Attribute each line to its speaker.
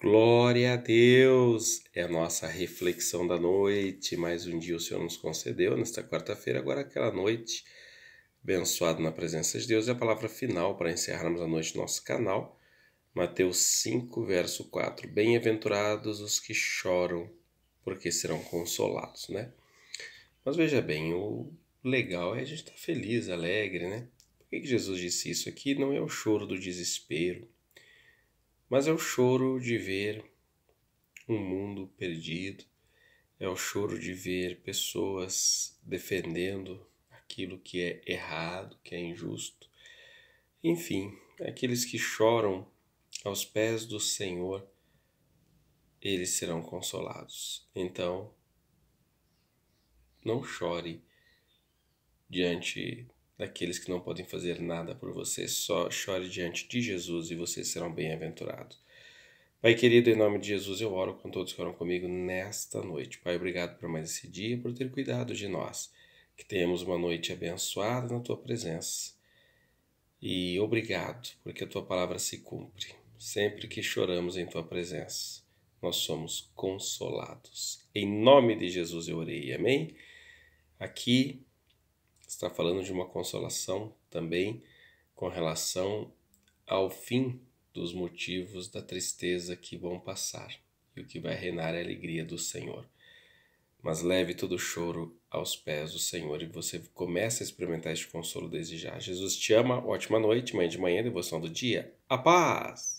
Speaker 1: Glória a Deus! É a nossa reflexão da noite. Mais um dia o Senhor nos concedeu nesta quarta-feira, agora aquela noite abençoado na presença de Deus. E a palavra final para encerrarmos a noite nosso canal, Mateus 5, verso 4. Bem-aventurados os que choram, porque serão consolados, né? Mas veja bem, o legal é a gente estar tá feliz, alegre, né? Por que Jesus disse isso aqui? Não é o choro do desespero mas é o choro de ver um mundo perdido, é o choro de ver pessoas defendendo aquilo que é errado, que é injusto. Enfim, aqueles que choram aos pés do Senhor, eles serão consolados. Então, não chore diante daqueles que não podem fazer nada por você. Só chore diante de Jesus e vocês serão bem-aventurados. Pai querido, em nome de Jesus eu oro com todos que oram comigo nesta noite. Pai, obrigado por mais esse dia, por ter cuidado de nós. Que tenhamos uma noite abençoada na tua presença. E obrigado, porque a tua palavra se cumpre. Sempre que choramos em tua presença, nós somos consolados. Em nome de Jesus eu orei. Amém? Aqui está falando de uma consolação também com relação ao fim dos motivos da tristeza que vão passar, e o que vai reinar é a alegria do Senhor. Mas leve todo choro aos pés do Senhor e você começa a experimentar este consolo desde já. Jesus te ama, ótima noite, manhã de manhã, devoção do dia. A paz!